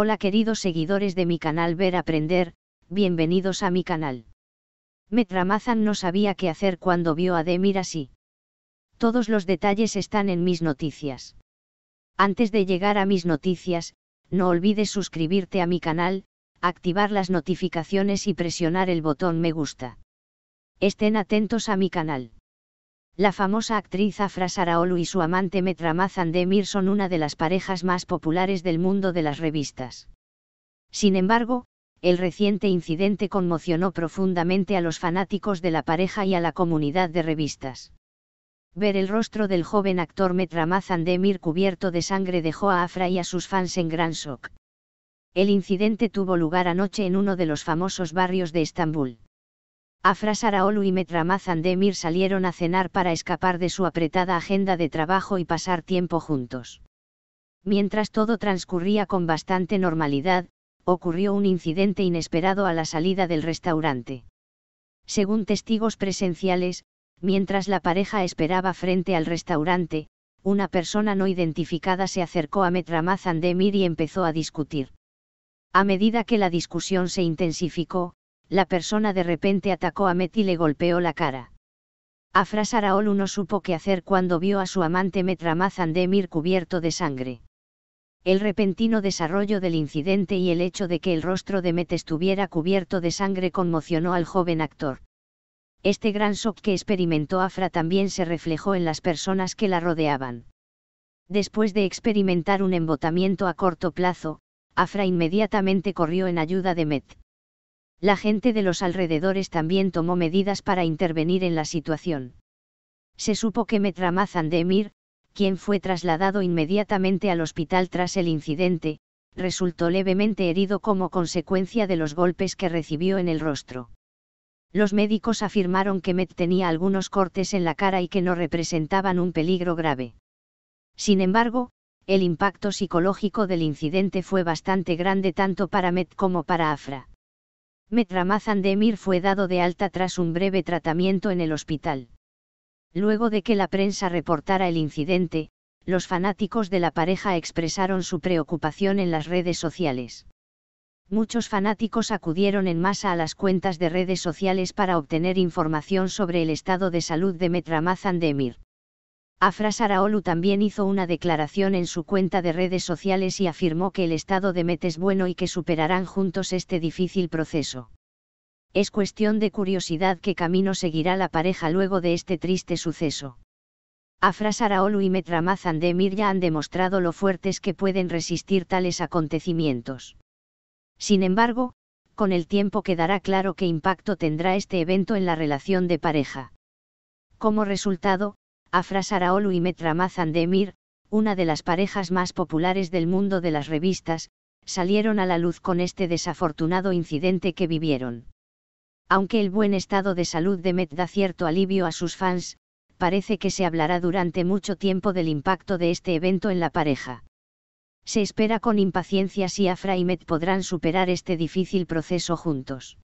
Hola queridos seguidores de mi canal Ver Aprender, bienvenidos a mi canal. Metramazan no sabía qué hacer cuando vio a Demir así. Todos los detalles están en mis noticias. Antes de llegar a mis noticias, no olvides suscribirte a mi canal, activar las notificaciones y presionar el botón me gusta. Estén atentos a mi canal. La famosa actriz Afra Saraolu y su amante Metramaz Demir son una de las parejas más populares del mundo de las revistas. Sin embargo, el reciente incidente conmocionó profundamente a los fanáticos de la pareja y a la comunidad de revistas. Ver el rostro del joven actor Metramaz Demir cubierto de sangre dejó a Afra y a sus fans en gran shock. El incidente tuvo lugar anoche en uno de los famosos barrios de Estambul. Afrasaraolu y Metramaz Andemir salieron a cenar para escapar de su apretada agenda de trabajo y pasar tiempo juntos. Mientras todo transcurría con bastante normalidad, ocurrió un incidente inesperado a la salida del restaurante. Según testigos presenciales, mientras la pareja esperaba frente al restaurante, una persona no identificada se acercó a Metramaz Andemir y empezó a discutir. A medida que la discusión se intensificó, la persona de repente atacó a Met y le golpeó la cara. Afra Saraolu no supo qué hacer cuando vio a su amante Metramazan Demir cubierto de sangre. El repentino desarrollo del incidente y el hecho de que el rostro de Met estuviera cubierto de sangre conmocionó al joven actor. Este gran shock que experimentó Afra también se reflejó en las personas que la rodeaban. Después de experimentar un embotamiento a corto plazo, Afra inmediatamente corrió en ayuda de Met la gente de los alrededores también tomó medidas para intervenir en la situación. Se supo que Metramazan de Emir, quien fue trasladado inmediatamente al hospital tras el incidente, resultó levemente herido como consecuencia de los golpes que recibió en el rostro. Los médicos afirmaron que Met tenía algunos cortes en la cara y que no representaban un peligro grave. Sin embargo, el impacto psicológico del incidente fue bastante grande tanto para Met como para Afra. Metramazan Demir fue dado de alta tras un breve tratamiento en el hospital. Luego de que la prensa reportara el incidente, los fanáticos de la pareja expresaron su preocupación en las redes sociales. Muchos fanáticos acudieron en masa a las cuentas de redes sociales para obtener información sobre el estado de salud de Metramazan Demir. Afra Saraolu también hizo una declaración en su cuenta de redes sociales y afirmó que el estado de Met es bueno y que superarán juntos este difícil proceso. Es cuestión de curiosidad qué camino seguirá la pareja luego de este triste suceso. Afra Saraolu y Met Ramazan Emir ya han demostrado lo fuertes que pueden resistir tales acontecimientos. Sin embargo, con el tiempo quedará claro qué impacto tendrá este evento en la relación de pareja. Como resultado, Afra Saraolu y Metramazan de Demir, una de las parejas más populares del mundo de las revistas, salieron a la luz con este desafortunado incidente que vivieron. Aunque el buen estado de salud de Met da cierto alivio a sus fans, parece que se hablará durante mucho tiempo del impacto de este evento en la pareja. Se espera con impaciencia si Afra y Met podrán superar este difícil proceso juntos.